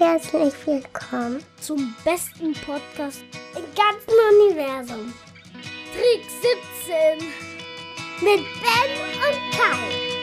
Herzlich willkommen zum besten Podcast im ganzen Universum. Trick 17 mit Ben und Kai.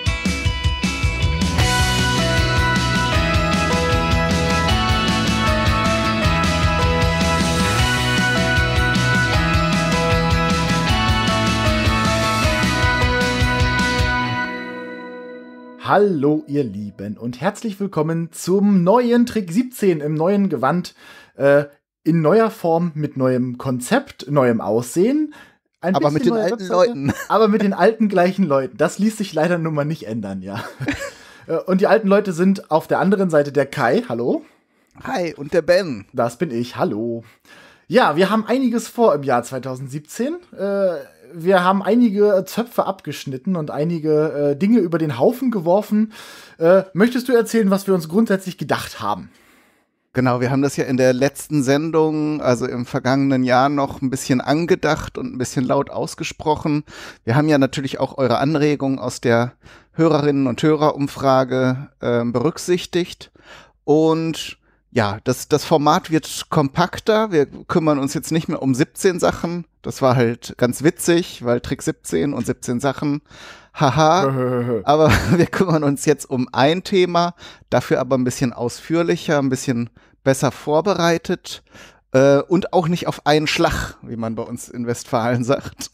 Hallo ihr Lieben und herzlich willkommen zum neuen Trick 17 im neuen Gewand, äh, in neuer Form mit neuem Konzept, neuem Aussehen. aber mit den alten Webseite, Leuten. Aber mit den alten gleichen Leuten. Das ließ sich leider nun mal nicht ändern, ja. Äh, und die alten Leute sind auf der anderen Seite der Kai, hallo. Hi, und der Ben. Das bin ich, hallo. Ja, wir haben einiges vor im Jahr 2017. Äh, wir haben einige Zöpfe abgeschnitten und einige äh, Dinge über den Haufen geworfen. Äh, möchtest du erzählen, was wir uns grundsätzlich gedacht haben? Genau, wir haben das ja in der letzten Sendung, also im vergangenen Jahr, noch ein bisschen angedacht und ein bisschen laut ausgesprochen. Wir haben ja natürlich auch eure Anregungen aus der Hörerinnen- und Hörerumfrage äh, berücksichtigt. Und ja, das, das Format wird kompakter. Wir kümmern uns jetzt nicht mehr um 17 Sachen. Das war halt ganz witzig, weil Trick 17 und 17 Sachen. Haha. aber wir kümmern uns jetzt um ein Thema, dafür aber ein bisschen ausführlicher, ein bisschen besser vorbereitet äh, und auch nicht auf einen Schlag, wie man bei uns in Westfalen sagt,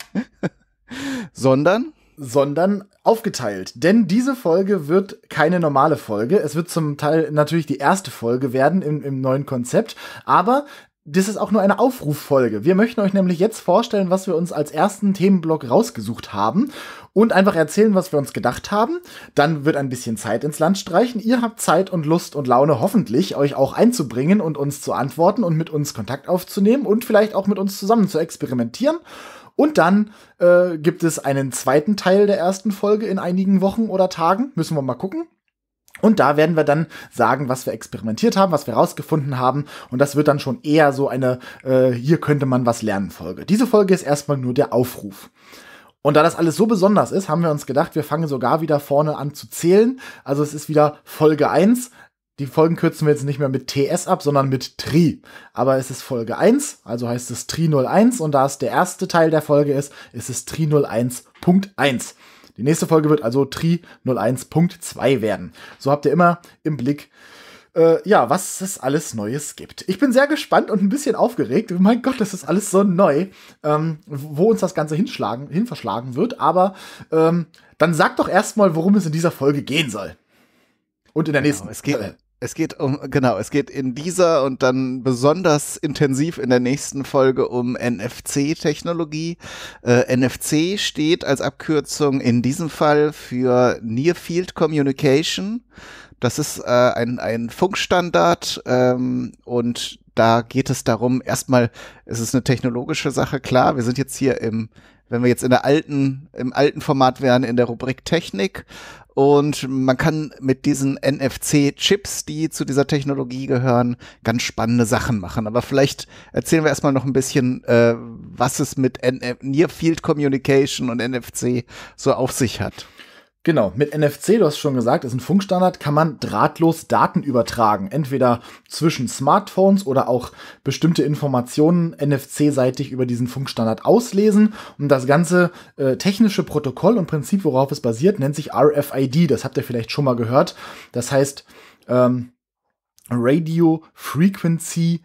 sondern sondern aufgeteilt. Denn diese Folge wird keine normale Folge. Es wird zum Teil natürlich die erste Folge werden im, im neuen Konzept. Aber das ist auch nur eine Aufruffolge. Wir möchten euch nämlich jetzt vorstellen, was wir uns als ersten Themenblock rausgesucht haben und einfach erzählen, was wir uns gedacht haben. Dann wird ein bisschen Zeit ins Land streichen. Ihr habt Zeit und Lust und Laune hoffentlich, euch auch einzubringen und uns zu antworten und mit uns Kontakt aufzunehmen und vielleicht auch mit uns zusammen zu experimentieren. Und dann äh, gibt es einen zweiten Teil der ersten Folge in einigen Wochen oder Tagen. Müssen wir mal gucken. Und da werden wir dann sagen, was wir experimentiert haben, was wir rausgefunden haben. Und das wird dann schon eher so eine äh, Hier könnte man was lernen Folge. Diese Folge ist erstmal nur der Aufruf. Und da das alles so besonders ist, haben wir uns gedacht, wir fangen sogar wieder vorne an zu zählen. Also es ist wieder Folge 1, die Folgen kürzen wir jetzt nicht mehr mit TS ab, sondern mit Tri. Aber es ist Folge 1, also heißt es Tri 01 und da es der erste Teil der Folge ist, ist es Tri 01.1. Die nächste Folge wird also Tri 01.2 werden. So habt ihr immer im Blick, äh, ja, was es alles Neues gibt. Ich bin sehr gespannt und ein bisschen aufgeregt. Mein Gott, das ist alles so neu, ähm, wo uns das Ganze hinschlagen, hin verschlagen wird. Aber ähm, dann sag doch erstmal, worum es in dieser Folge gehen soll. Und in der genau, nächsten. Genau, es geht, äh, es geht um, genau, es geht in dieser und dann besonders intensiv in der nächsten Folge um NFC-Technologie. Äh, NFC steht als Abkürzung in diesem Fall für Near Field Communication. Das ist äh, ein, ein Funkstandard ähm, und da geht es darum, erstmal, es ist eine technologische Sache, klar, wir sind jetzt hier im wenn wir jetzt in der alten, im alten Format wären, in der Rubrik Technik. Und man kann mit diesen NFC-Chips, die zu dieser Technologie gehören, ganz spannende Sachen machen. Aber vielleicht erzählen wir erstmal noch ein bisschen, äh, was es mit Near Field Communication und NFC so auf sich hat. Genau, mit NFC, du hast schon gesagt, ist ein Funkstandard, kann man drahtlos Daten übertragen, entweder zwischen Smartphones oder auch bestimmte Informationen NFC-seitig über diesen Funkstandard auslesen. Und das ganze äh, technische Protokoll und Prinzip, worauf es basiert, nennt sich RFID, das habt ihr vielleicht schon mal gehört. Das heißt ähm, Radio Frequency,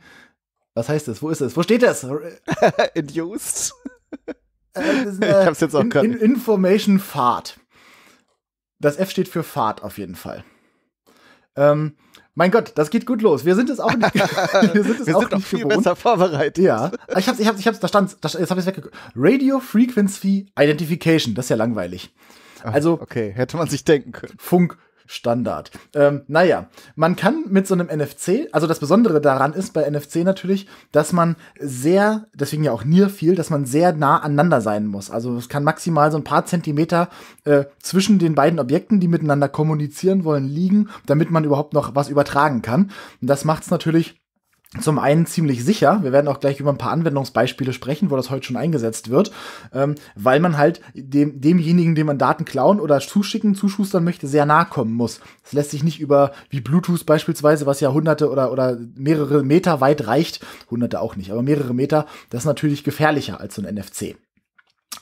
was heißt das? Wo ist das? Wo steht das? Induced. Äh, äh, ich hab's jetzt auch in, in Information Fahrt. Das F steht für Fahrt auf jeden Fall. Ähm, mein Gott, das geht gut los. Wir sind es auch nicht. wir sind es wir auch sind nicht viel gewohnt. besser vorbereitet. Ja. Ich hab's, ich hab's, ich hab's, da stand's, da, jetzt hab ich's weggeguckt. Radio Frequency Identification, das ist ja langweilig. Also. Okay, hätte man sich denken können. Funk, Standard. Ähm, naja, man kann mit so einem NFC, also das Besondere daran ist bei NFC natürlich, dass man sehr, deswegen ja auch near viel, dass man sehr nah aneinander sein muss. Also es kann maximal so ein paar Zentimeter äh, zwischen den beiden Objekten, die miteinander kommunizieren wollen, liegen, damit man überhaupt noch was übertragen kann. Und das macht es natürlich zum einen ziemlich sicher. Wir werden auch gleich über ein paar Anwendungsbeispiele sprechen, wo das heute schon eingesetzt wird, ähm, weil man halt dem, demjenigen, dem man Daten klauen oder zuschicken, zuschustern möchte, sehr nahe kommen muss. Es lässt sich nicht über wie Bluetooth beispielsweise, was ja hunderte oder, oder mehrere Meter weit reicht, hunderte auch nicht, aber mehrere Meter, das ist natürlich gefährlicher als so ein NFC.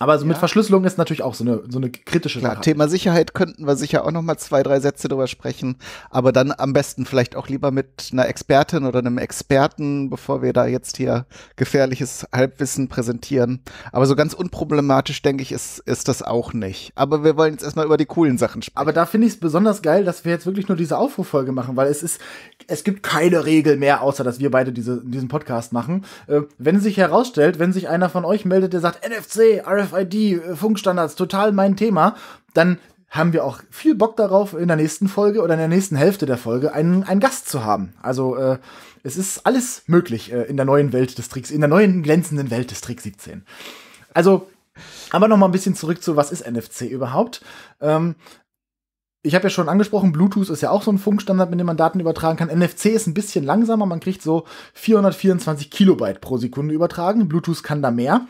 Aber so ja. mit Verschlüsselung ist natürlich auch so eine, so eine kritische Klar, Sache. Thema Sicherheit könnten wir sicher auch noch mal zwei, drei Sätze drüber sprechen. Aber dann am besten vielleicht auch lieber mit einer Expertin oder einem Experten, bevor wir da jetzt hier gefährliches Halbwissen präsentieren. Aber so ganz unproblematisch, denke ich, ist, ist das auch nicht. Aber wir wollen jetzt erstmal über die coolen Sachen sprechen. Aber da finde ich es besonders geil, dass wir jetzt wirklich nur diese Aufruffolge machen, weil es ist, es gibt keine Regel mehr, außer dass wir beide diese, diesen Podcast machen. Äh, wenn sich herausstellt, wenn sich einer von euch meldet, der sagt, NFC, RFID, äh, Funkstandards, total mein Thema, dann haben wir auch viel Bock darauf, in der nächsten Folge oder in der nächsten Hälfte der Folge einen, einen Gast zu haben. Also äh, es ist alles möglich äh, in der neuen Welt des Tricks, in der neuen glänzenden Welt des Tricks 17. Also, aber noch mal ein bisschen zurück zu, was ist NFC überhaupt? Ähm, ich habe ja schon angesprochen, Bluetooth ist ja auch so ein Funkstandard, mit dem man Daten übertragen kann. NFC ist ein bisschen langsamer, man kriegt so 424 Kilobyte pro Sekunde übertragen. Bluetooth kann da mehr.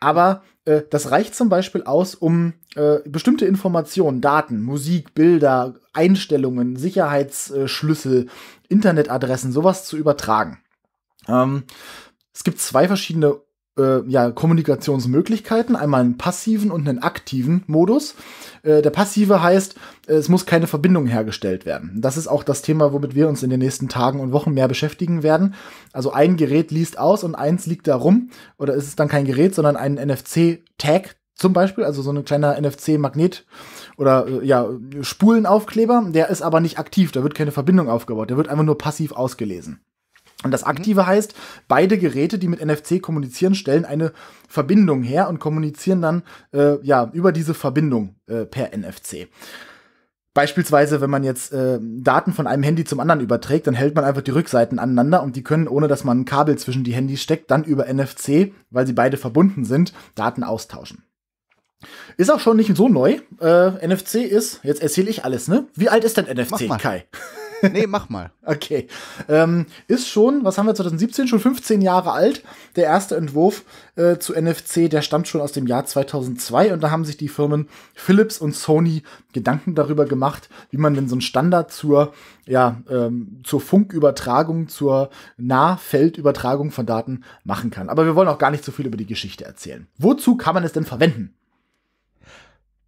Aber äh, das reicht zum Beispiel aus, um äh, bestimmte Informationen, Daten, Musik, Bilder, Einstellungen, Sicherheitsschlüssel, Internetadressen, sowas zu übertragen. Ähm, es gibt zwei verschiedene äh, ja, Kommunikationsmöglichkeiten, einmal einen passiven und einen aktiven Modus. Äh, der passive heißt, es muss keine Verbindung hergestellt werden. Das ist auch das Thema, womit wir uns in den nächsten Tagen und Wochen mehr beschäftigen werden. Also ein Gerät liest aus und eins liegt da rum. Oder ist es dann kein Gerät, sondern ein NFC-Tag zum Beispiel, also so ein kleiner NFC-Magnet oder äh, ja, Spulenaufkleber, der ist aber nicht aktiv, da wird keine Verbindung aufgebaut, der wird einfach nur passiv ausgelesen. Und das mhm. Aktive heißt, beide Geräte, die mit NFC kommunizieren, stellen eine Verbindung her und kommunizieren dann äh, ja, über diese Verbindung äh, per NFC. Beispielsweise, wenn man jetzt äh, Daten von einem Handy zum anderen überträgt, dann hält man einfach die Rückseiten aneinander und die können, ohne dass man ein Kabel zwischen die Handys steckt, dann über NFC, weil sie beide verbunden sind, Daten austauschen. Ist auch schon nicht so neu. Äh, NFC ist, jetzt erzähle ich alles, ne? Wie alt ist denn NFC, Kai? nee, mach mal. Okay. Ähm, ist schon, was haben wir 2017, schon 15 Jahre alt. Der erste Entwurf äh, zu NFC, der stammt schon aus dem Jahr 2002 und da haben sich die Firmen Philips und Sony Gedanken darüber gemacht, wie man denn so einen Standard zur, ja, ähm, zur Funkübertragung, zur Nahfeldübertragung von Daten machen kann. Aber wir wollen auch gar nicht so viel über die Geschichte erzählen. Wozu kann man es denn verwenden?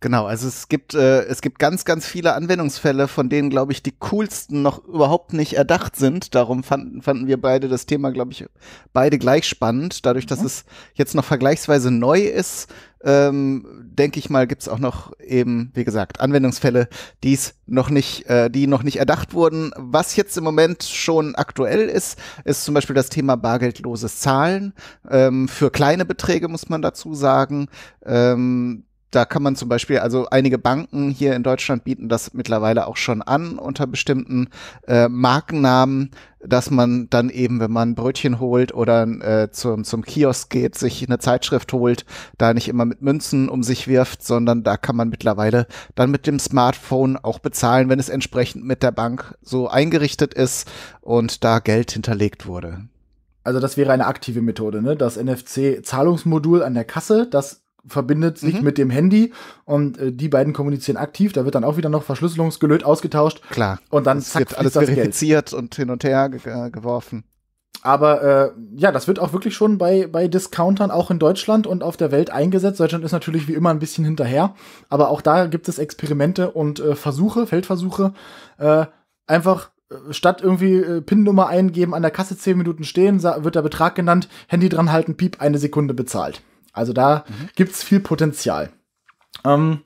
Genau, also es gibt, äh, es gibt ganz, ganz viele Anwendungsfälle, von denen, glaube ich, die coolsten noch überhaupt nicht erdacht sind. Darum fanden, fanden wir beide das Thema, glaube ich, beide gleich spannend. Dadurch, dass mhm. es jetzt noch vergleichsweise neu ist, ähm, denke ich mal, gibt es auch noch eben, wie gesagt, Anwendungsfälle, die es noch nicht, äh, die noch nicht erdacht wurden. Was jetzt im Moment schon aktuell ist, ist zum Beispiel das Thema bargeldloses Zahlen. Ähm, für kleine Beträge muss man dazu sagen. Ähm, da kann man zum Beispiel, also einige Banken hier in Deutschland bieten das mittlerweile auch schon an unter bestimmten äh, Markennamen, dass man dann eben, wenn man Brötchen holt oder äh, zum, zum Kiosk geht, sich eine Zeitschrift holt, da nicht immer mit Münzen um sich wirft, sondern da kann man mittlerweile dann mit dem Smartphone auch bezahlen, wenn es entsprechend mit der Bank so eingerichtet ist und da Geld hinterlegt wurde. Also das wäre eine aktive Methode, ne? Das NFC-Zahlungsmodul an der Kasse, das verbindet sich mhm. mit dem Handy und äh, die beiden kommunizieren aktiv. Da wird dann auch wieder noch Verschlüsselungsgelöt ausgetauscht. Klar. Und dann es zack, wird alles verifiziert und hin und her ge äh, geworfen. Aber äh, ja, das wird auch wirklich schon bei, bei Discountern auch in Deutschland und auf der Welt eingesetzt. Deutschland ist natürlich wie immer ein bisschen hinterher, aber auch da gibt es Experimente und äh, Versuche, Feldversuche, äh, einfach äh, statt irgendwie äh, PIN-Nummer eingeben, an der Kasse zehn Minuten stehen, wird der Betrag genannt, Handy dran halten, piep, eine Sekunde bezahlt. Also da mhm. gibt's viel Potenzial. Ähm,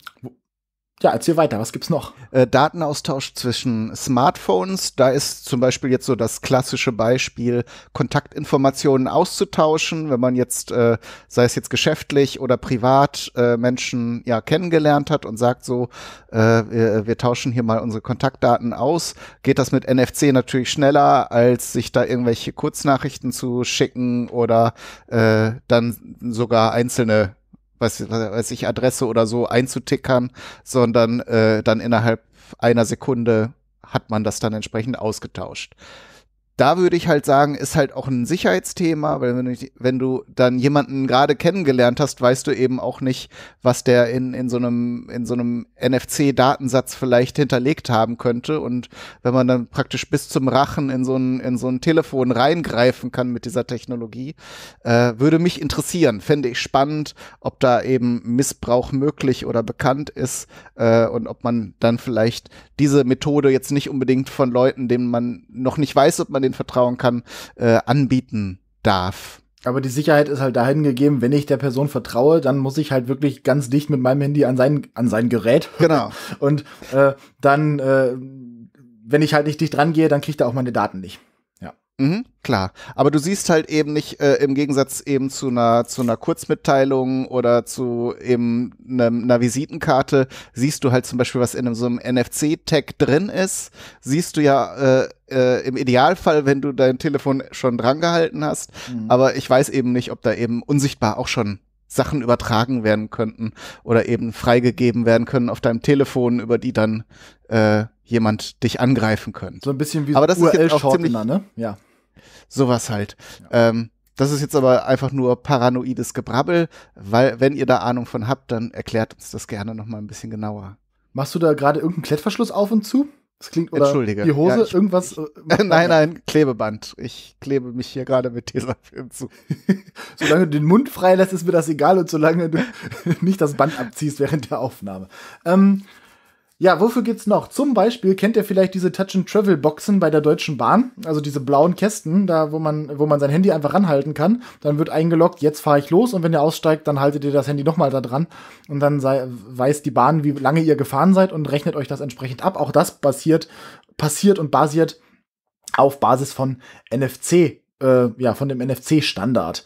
ja, erzähl weiter, was gibt's noch? Äh, Datenaustausch zwischen Smartphones, da ist zum Beispiel jetzt so das klassische Beispiel, Kontaktinformationen auszutauschen, wenn man jetzt, äh, sei es jetzt geschäftlich oder privat, äh, Menschen ja kennengelernt hat und sagt so, äh, wir, wir, tauschen hier mal unsere Kontaktdaten aus, geht das mit NFC natürlich schneller, als sich da irgendwelche Kurznachrichten zu schicken oder äh, dann sogar einzelne was was ich, Adresse oder so einzutickern, sondern äh, dann innerhalb einer Sekunde hat man das dann entsprechend ausgetauscht da würde ich halt sagen, ist halt auch ein Sicherheitsthema, weil wenn du, wenn du dann jemanden gerade kennengelernt hast, weißt du eben auch nicht, was der in, in so einem, in so einem NFC-Datensatz vielleicht hinterlegt haben könnte. Und wenn man dann praktisch bis zum Rachen in so ein, in so ein Telefon reingreifen kann mit dieser Technologie, äh, würde mich interessieren. Fände ich spannend, ob da eben Missbrauch möglich oder bekannt ist äh, und ob man dann vielleicht diese Methode jetzt nicht unbedingt von Leuten, denen man noch nicht weiß, ob man den bisschen vertrauen kann, äh, anbieten darf. Aber die Sicherheit ist halt dahin gegeben, wenn ich der Person vertraue, dann muss ich halt wirklich ganz dicht mit meinem Handy an sein, an sein Gerät. Genau. Und äh, dann, äh, wenn ich halt nicht dicht rangehe, dann kriegt er auch meine Daten nicht. Mhm, klar. Aber du siehst halt eben nicht äh, im Gegensatz eben zu einer zu einer Kurzmitteilung oder zu eben einer, einer Visitenkarte siehst du halt zum Beispiel was in so einem NFC Tag drin ist. Siehst du ja äh, äh, im Idealfall, wenn du dein Telefon schon drangehalten hast. Mhm. Aber ich weiß eben nicht, ob da eben unsichtbar auch schon Sachen übertragen werden könnten oder eben freigegeben werden können auf deinem Telefon, über die dann äh, jemand dich angreifen könnte. So ein bisschen wie Aber das URL ist jetzt auch ziemlich, ne? Ja. Sowas halt. Ja. Ähm, das ist jetzt aber einfach nur paranoides Gebrabbel, weil wenn ihr da Ahnung von habt, dann erklärt uns das gerne noch mal ein bisschen genauer. Machst du da gerade irgendeinen Klettverschluss auf und zu? Das klingt oder Entschuldige. die Hose ja, ich, irgendwas. Ich, äh, nein, nein, Klebeband. Ich klebe mich hier gerade mit dieser Tesafilm zu. solange du den Mund frei lässt, ist mir das egal und solange du nicht das Band abziehst während der Aufnahme. Ähm, ja, wofür gibt's noch? Zum Beispiel kennt ihr vielleicht diese Touch-and-Travel-Boxen bei der Deutschen Bahn, also diese blauen Kästen, da wo man, wo man sein Handy einfach ranhalten kann. Dann wird eingeloggt, jetzt fahre ich los und wenn ihr aussteigt, dann haltet ihr das Handy nochmal da dran und dann sei, weiß die Bahn, wie lange ihr gefahren seid und rechnet euch das entsprechend ab. Auch das basiert, passiert und basiert auf Basis von NFC, äh, ja, von dem NFC-Standard.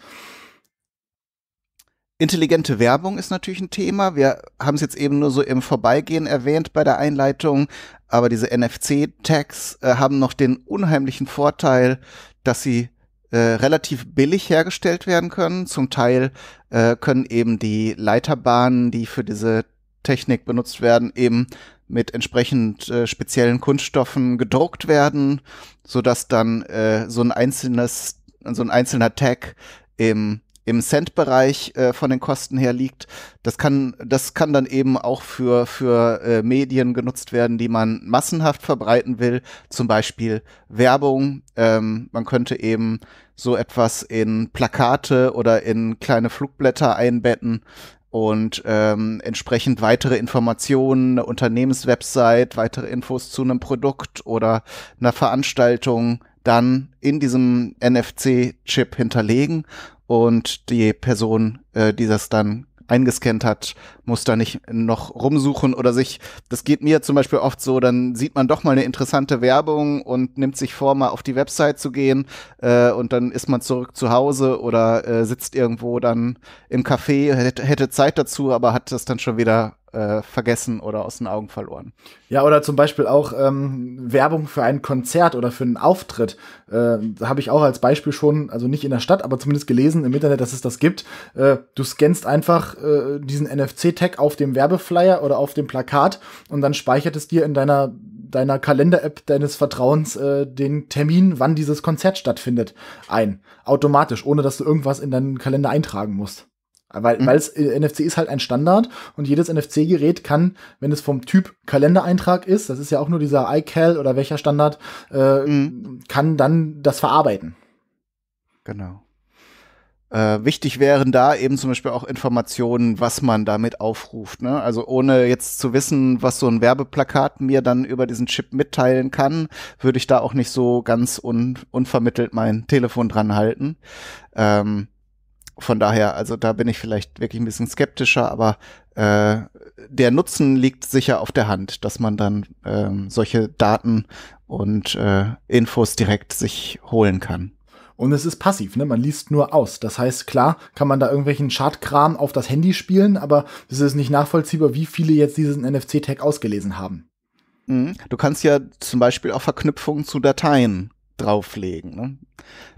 Intelligente Werbung ist natürlich ein Thema. Wir haben es jetzt eben nur so im Vorbeigehen erwähnt bei der Einleitung, aber diese NFC-Tags äh, haben noch den unheimlichen Vorteil, dass sie äh, relativ billig hergestellt werden können. Zum Teil äh, können eben die Leiterbahnen, die für diese Technik benutzt werden, eben mit entsprechend äh, speziellen Kunststoffen gedruckt werden, sodass dann äh, so ein einzelnes, so ein einzelner Tag im im Cent-Bereich äh, von den Kosten her liegt. Das kann, das kann dann eben auch für, für äh, Medien genutzt werden, die man massenhaft verbreiten will, zum Beispiel Werbung. Ähm, man könnte eben so etwas in Plakate oder in kleine Flugblätter einbetten und ähm, entsprechend weitere Informationen, eine Unternehmenswebsite, weitere Infos zu einem Produkt oder einer Veranstaltung dann in diesem NFC-Chip hinterlegen und die Person, äh, die das dann eingescannt hat, muss da nicht noch rumsuchen oder sich, das geht mir zum Beispiel oft so, dann sieht man doch mal eine interessante Werbung und nimmt sich vor, mal auf die Website zu gehen äh, und dann ist man zurück zu Hause oder äh, sitzt irgendwo dann im Café, hätte, hätte Zeit dazu, aber hat das dann schon wieder äh, vergessen oder aus den Augen verloren. Ja, oder zum Beispiel auch ähm, Werbung für ein Konzert oder für einen Auftritt. Äh, Habe ich auch als Beispiel schon, also nicht in der Stadt, aber zumindest gelesen im Internet, dass es das gibt. Äh, du scannst einfach äh, diesen NFC-Tag auf dem Werbeflyer oder auf dem Plakat und dann speichert es dir in deiner deiner Kalender-App deines Vertrauens äh, den Termin, wann dieses Konzert stattfindet, ein. Automatisch, ohne dass du irgendwas in deinen Kalender eintragen musst. Weil, mhm. weil es, äh, NFC ist halt ein Standard und jedes NFC-Gerät kann, wenn es vom Typ Kalendereintrag ist, das ist ja auch nur dieser iCal oder welcher Standard, äh, mhm. kann dann das verarbeiten. Genau. Äh, wichtig wären da eben zum Beispiel auch Informationen, was man damit aufruft. Ne? Also ohne jetzt zu wissen, was so ein Werbeplakat mir dann über diesen Chip mitteilen kann, würde ich da auch nicht so ganz un unvermittelt mein Telefon dran halten. Ähm, von daher, also da bin ich vielleicht wirklich ein bisschen skeptischer, aber äh, der Nutzen liegt sicher auf der Hand, dass man dann ähm, solche Daten und äh, Infos direkt sich holen kann. Und es ist passiv, ne? Man liest nur aus. Das heißt, klar, kann man da irgendwelchen Chartkram auf das Handy spielen, aber es ist nicht nachvollziehbar, wie viele jetzt diesen NFC-Tag ausgelesen haben. Mhm. Du kannst ja zum Beispiel auch Verknüpfungen zu Dateien drauflegen. Ne?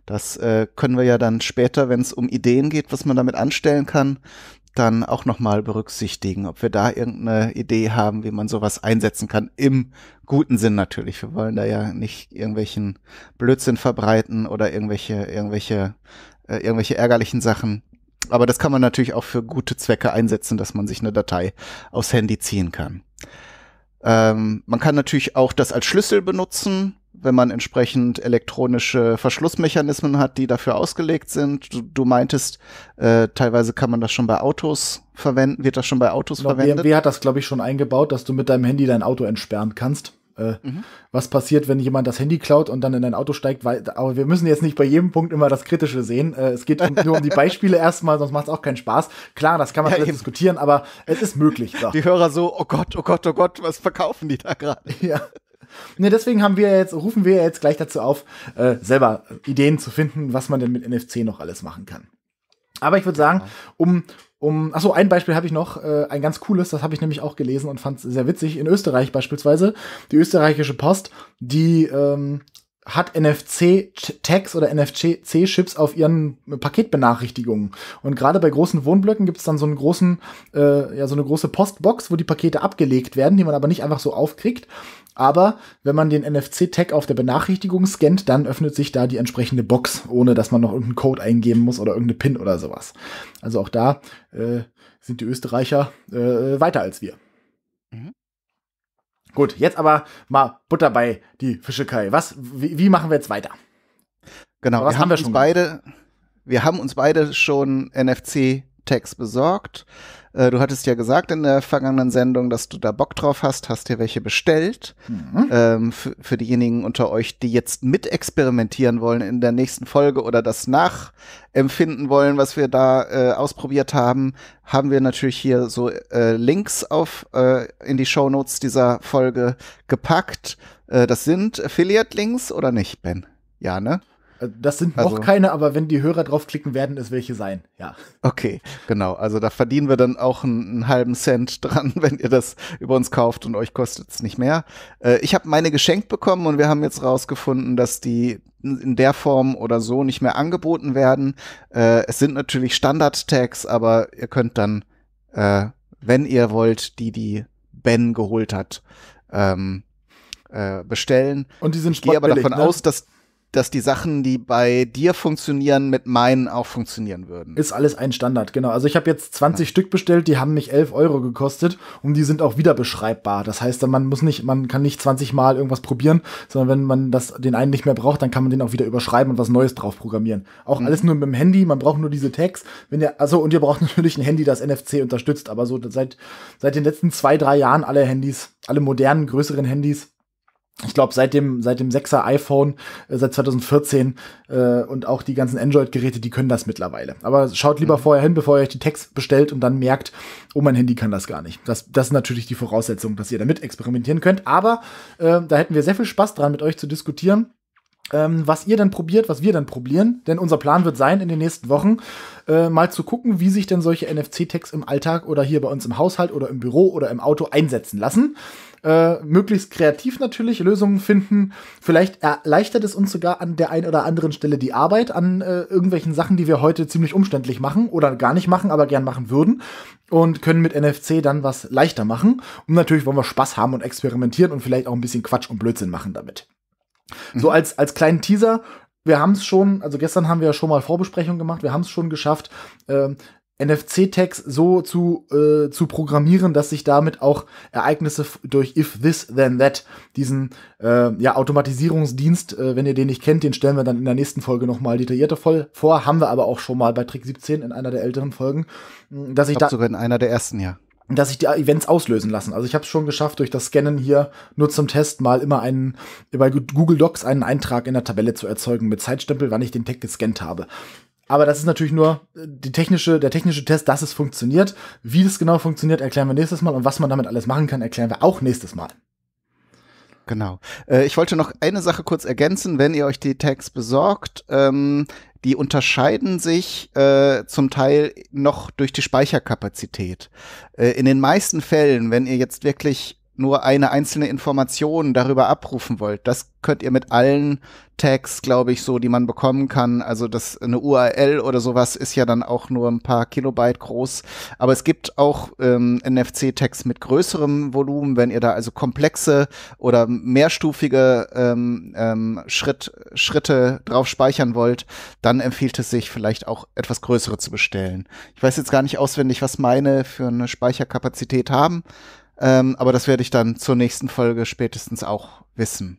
Das äh, können wir ja dann später, wenn es um Ideen geht, was man damit anstellen kann, dann auch nochmal berücksichtigen, ob wir da irgendeine Idee haben, wie man sowas einsetzen kann. Im guten Sinn natürlich. Wir wollen da ja nicht irgendwelchen Blödsinn verbreiten oder irgendwelche, irgendwelche, äh, irgendwelche ärgerlichen Sachen. Aber das kann man natürlich auch für gute Zwecke einsetzen, dass man sich eine Datei aufs Handy ziehen kann. Ähm, man kann natürlich auch das als Schlüssel benutzen wenn man entsprechend elektronische Verschlussmechanismen hat, die dafür ausgelegt sind. Du, du meintest, äh, teilweise kann man das schon bei Autos verwenden, wird das schon bei Autos genau, verwendet. BMW hat das, glaube ich, schon eingebaut, dass du mit deinem Handy dein Auto entsperren kannst. Äh, mhm. Was passiert, wenn jemand das Handy klaut und dann in dein Auto steigt? Weil, aber wir müssen jetzt nicht bei jedem Punkt immer das Kritische sehen. Äh, es geht um, nur um die Beispiele erstmal, sonst macht es auch keinen Spaß. Klar, das kann man ja, alles diskutieren, aber es ist möglich. So. Die Hörer so, oh Gott, oh Gott, oh Gott, was verkaufen die da gerade? Ja. Ne, deswegen haben wir jetzt, rufen wir jetzt gleich dazu auf, äh, selber Ideen zu finden, was man denn mit NFC noch alles machen kann. Aber ich würde sagen, um, um, achso, ein Beispiel habe ich noch, äh, ein ganz cooles, das habe ich nämlich auch gelesen und fand es sehr witzig. In Österreich beispielsweise, die österreichische Post, die ähm, hat NFC-Tags oder NFC-Chips auf ihren Paketbenachrichtigungen. Und gerade bei großen Wohnblöcken gibt es dann so einen großen, äh, ja, so eine große Postbox, wo die Pakete abgelegt werden, die man aber nicht einfach so aufkriegt, aber wenn man den NFC-Tag auf der Benachrichtigung scannt, dann öffnet sich da die entsprechende Box, ohne dass man noch irgendeinen Code eingeben muss oder irgendeine PIN oder sowas. Also auch da äh, sind die Österreicher äh, weiter als wir. Mhm. Gut, jetzt aber mal Butter bei die Fische Kai. Was, wie, wie machen wir jetzt weiter? Genau, wir haben, haben wir schon beide, wir haben uns beide schon NFC-Tags besorgt. Äh, du hattest ja gesagt in der vergangenen Sendung, dass du da Bock drauf hast, hast dir welche bestellt. Mhm. Ähm, für diejenigen unter euch, die jetzt mit experimentieren wollen in der nächsten Folge oder das nachempfinden wollen, was wir da äh, ausprobiert haben, haben wir natürlich hier so äh, Links auf äh, in die Show Notes dieser Folge gepackt. Äh, das sind Affiliate-Links oder nicht, Ben? Ja, ne? Das sind noch also, keine, aber wenn die Hörer draufklicken, werden es welche sein, ja. Okay, genau. Also da verdienen wir dann auch einen, einen halben Cent dran, wenn ihr das über uns kauft und euch kostet es nicht mehr. Äh, ich habe meine geschenkt bekommen und wir haben jetzt rausgefunden, dass die in der Form oder so nicht mehr angeboten werden. Äh, es sind natürlich Standard-Tags, aber ihr könnt dann, äh, wenn ihr wollt, die, die Ben geholt hat, ähm, äh, bestellen. Und die sind Ich gehe aber davon ne? aus, dass dass die Sachen, die bei dir funktionieren, mit meinen auch funktionieren würden. Ist alles ein Standard, genau. Also ich habe jetzt 20 ja. Stück bestellt, die haben mich 11 Euro gekostet und die sind auch wieder beschreibbar. Das heißt, man muss nicht, man kann nicht 20 Mal irgendwas probieren, sondern wenn man das, den einen nicht mehr braucht, dann kann man den auch wieder überschreiben und was Neues drauf programmieren. Auch mhm. alles nur mit dem Handy, man braucht nur diese Tags. Wenn ihr, also und ihr braucht natürlich ein Handy, das NFC unterstützt, aber so seit, seit den letzten zwei, drei Jahren alle Handys, alle modernen, größeren Handys ich glaube, seit dem, seit dem 6er iPhone, äh, seit 2014 äh, und auch die ganzen Android-Geräte, die können das mittlerweile. Aber schaut lieber mhm. vorher hin, bevor ihr euch die Text bestellt und dann merkt, oh, mein Handy kann das gar nicht. Das, das ist natürlich die Voraussetzung, dass ihr damit experimentieren könnt. Aber äh, da hätten wir sehr viel Spaß dran, mit euch zu diskutieren ähm, was ihr dann probiert, was wir dann probieren. Denn unser Plan wird sein, in den nächsten Wochen äh, mal zu gucken, wie sich denn solche NFC-Tags im Alltag oder hier bei uns im Haushalt oder im Büro oder im Auto einsetzen lassen. Äh, möglichst kreativ natürlich Lösungen finden. Vielleicht erleichtert es uns sogar an der einen oder anderen Stelle die Arbeit an äh, irgendwelchen Sachen, die wir heute ziemlich umständlich machen oder gar nicht machen, aber gern machen würden und können mit NFC dann was leichter machen. Und natürlich wollen wir Spaß haben und experimentieren und vielleicht auch ein bisschen Quatsch und Blödsinn machen damit. So mhm. als, als kleinen Teaser, wir haben es schon, also gestern haben wir ja schon mal Vorbesprechung gemacht, wir haben es schon geschafft, äh, NFC-Tags so zu, äh, zu programmieren, dass sich damit auch Ereignisse durch If This Then That, diesen äh, ja, Automatisierungsdienst, äh, wenn ihr den nicht kennt, den stellen wir dann in der nächsten Folge nochmal detaillierter voll vor, haben wir aber auch schon mal bei Trick 17 in einer der älteren Folgen, dass ich, ich da sogar in einer der ersten, ja dass ich die Events auslösen lassen. Also ich habe es schon geschafft, durch das Scannen hier nur zum Test mal immer einen bei Google Docs einen Eintrag in der Tabelle zu erzeugen mit Zeitstempel, wann ich den Tag gescannt habe. Aber das ist natürlich nur äh, die technische, der technische Test, dass es funktioniert. Wie das genau funktioniert, erklären wir nächstes Mal und was man damit alles machen kann, erklären wir auch nächstes Mal genau. Äh, ich wollte noch eine Sache kurz ergänzen, wenn ihr euch die Tags besorgt. Ähm, die unterscheiden sich äh, zum Teil noch durch die Speicherkapazität. Äh, in den meisten Fällen, wenn ihr jetzt wirklich nur eine einzelne Information darüber abrufen wollt, das könnt ihr mit allen Tags, glaube ich, so, die man bekommen kann. Also das eine URL oder sowas ist ja dann auch nur ein paar Kilobyte groß. Aber es gibt auch ähm, NFC-Tags mit größerem Volumen, wenn ihr da also komplexe oder mehrstufige ähm, ähm, Schritt, Schritte drauf speichern wollt, dann empfiehlt es sich vielleicht auch etwas größere zu bestellen. Ich weiß jetzt gar nicht auswendig, was meine für eine Speicherkapazität haben ähm, aber das werde ich dann zur nächsten Folge spätestens auch wissen.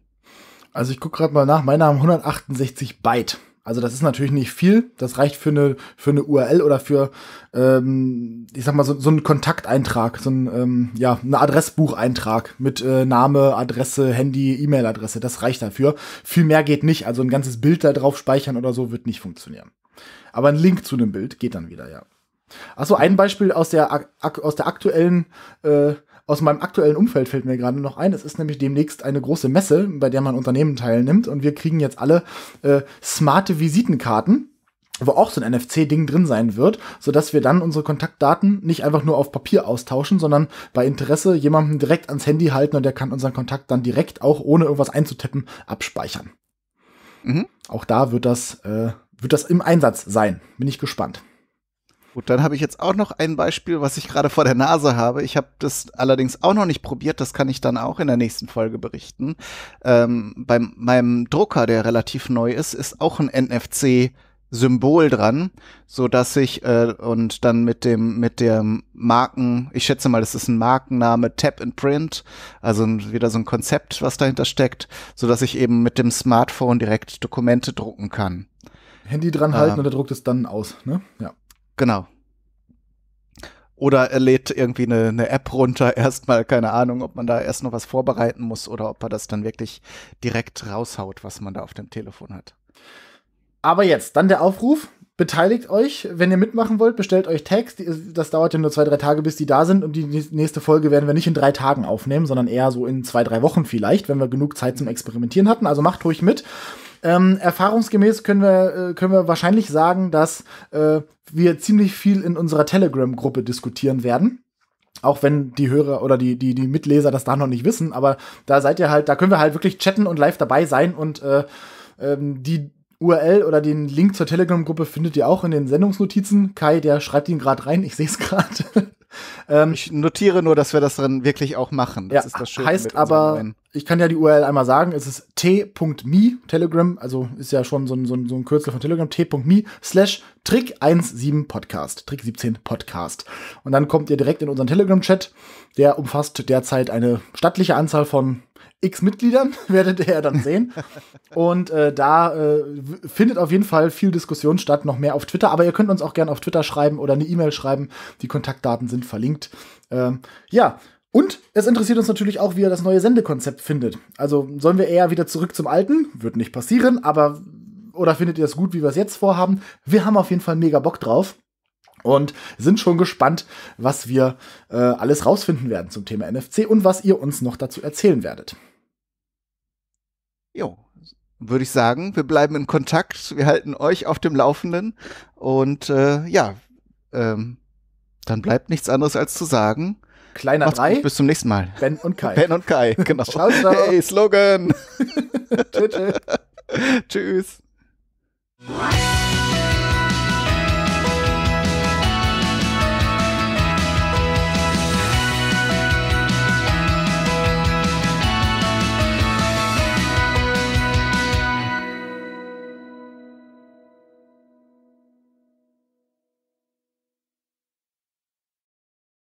Also ich gucke gerade mal nach, meine haben 168 Byte. Also das ist natürlich nicht viel. Das reicht für eine, für eine URL oder für, ähm, ich sag mal, so, so einen Kontakteintrag, so ein, ähm, ja, ein Adressbucheintrag mit äh, Name, Adresse, Handy, E-Mail-Adresse. Das reicht dafür. Viel mehr geht nicht. Also ein ganzes Bild da drauf speichern oder so wird nicht funktionieren. Aber ein Link zu einem Bild geht dann wieder, ja. Achso, ein Beispiel aus der, aus der aktuellen äh, aus meinem aktuellen Umfeld fällt mir gerade noch ein. Es ist nämlich demnächst eine große Messe, bei der man Unternehmen teilnimmt und wir kriegen jetzt alle äh, smarte Visitenkarten wo auch so ein NFC-Ding drin sein wird, so dass wir dann unsere Kontaktdaten nicht einfach nur auf Papier austauschen, sondern bei Interesse jemanden direkt ans Handy halten und der kann unseren Kontakt dann direkt auch ohne irgendwas einzutippen abspeichern. Mhm. Auch da wird das, äh, wird das im Einsatz sein. Bin ich gespannt. Gut, dann habe ich jetzt auch noch ein Beispiel, was ich gerade vor der Nase habe. Ich habe das allerdings auch noch nicht probiert, das kann ich dann auch in der nächsten Folge berichten. Ähm, bei meinem Drucker, der relativ neu ist, ist auch ein NFC. Symbol dran, so dass ich äh, und dann mit dem mit dem Marken, ich schätze mal, das ist ein Markenname Tap and Print, also wieder so ein Konzept, was dahinter steckt, so dass ich eben mit dem Smartphone direkt Dokumente drucken kann. Handy dran halten ähm, und der druckt es dann aus, ne? Ja. Genau. Oder er lädt irgendwie eine, eine, App runter, erstmal, keine Ahnung, ob man da erst noch was vorbereiten muss oder ob er das dann wirklich direkt raushaut, was man da auf dem Telefon hat. Aber jetzt, dann der Aufruf. Beteiligt euch, wenn ihr mitmachen wollt, bestellt euch Tags. Das dauert ja nur zwei, drei Tage, bis die da sind. Und die nächste Folge werden wir nicht in drei Tagen aufnehmen, sondern eher so in zwei, drei Wochen vielleicht, wenn wir genug Zeit zum Experimentieren hatten. Also macht ruhig mit. Ähm, erfahrungsgemäß können wir, äh, können wir wahrscheinlich sagen, dass äh, wir ziemlich viel in unserer Telegram-Gruppe diskutieren werden. Auch wenn die Hörer oder die, die, die Mitleser das da noch nicht wissen, aber da seid ihr halt, da können wir halt wirklich chatten und live dabei sein und äh, ähm, die URL oder den Link zur Telegram-Gruppe findet ihr auch in den Sendungsnotizen. Kai, der schreibt ihn gerade rein, ich sehe es gerade. Ähm, ich notiere nur, dass wir das dann wirklich auch machen. Das ja, ist das Schöne. Heißt aber, neuen. ich kann ja die URL einmal sagen, es ist t.me, Telegram, also ist ja schon so ein, so ein, so ein Kürzel von Telegram, t.me slash Trick17podcast, Trick17podcast. Und dann kommt ihr direkt in unseren Telegram-Chat, der umfasst derzeit eine stattliche Anzahl von x Mitgliedern, werdet ihr ja dann sehen. Und äh, da äh, findet auf jeden Fall viel Diskussion statt, noch mehr auf Twitter. Aber ihr könnt uns auch gerne auf Twitter schreiben oder eine E-Mail schreiben. Die Kontaktdaten sind verlinkt. Ähm, ja, und es interessiert uns natürlich auch, wie ihr das neue Sendekonzept findet. Also sollen wir eher wieder zurück zum Alten? Wird nicht passieren, aber oder findet ihr es gut, wie wir es jetzt vorhaben? Wir haben auf jeden Fall mega Bock drauf und sind schon gespannt, was wir äh, alles rausfinden werden zum Thema NFC und was ihr uns noch dazu erzählen werdet. Jo, würde ich sagen, wir bleiben in Kontakt, wir halten euch auf dem Laufenden und äh, ja, ähm, dann bleibt nichts anderes als zu sagen. Kleiner Macht's drei. Gut, bis zum nächsten Mal. Ben und Kai. Ben und Kai, genau. ciao, ciao. Hey, Slogan. tschüss. tschüss.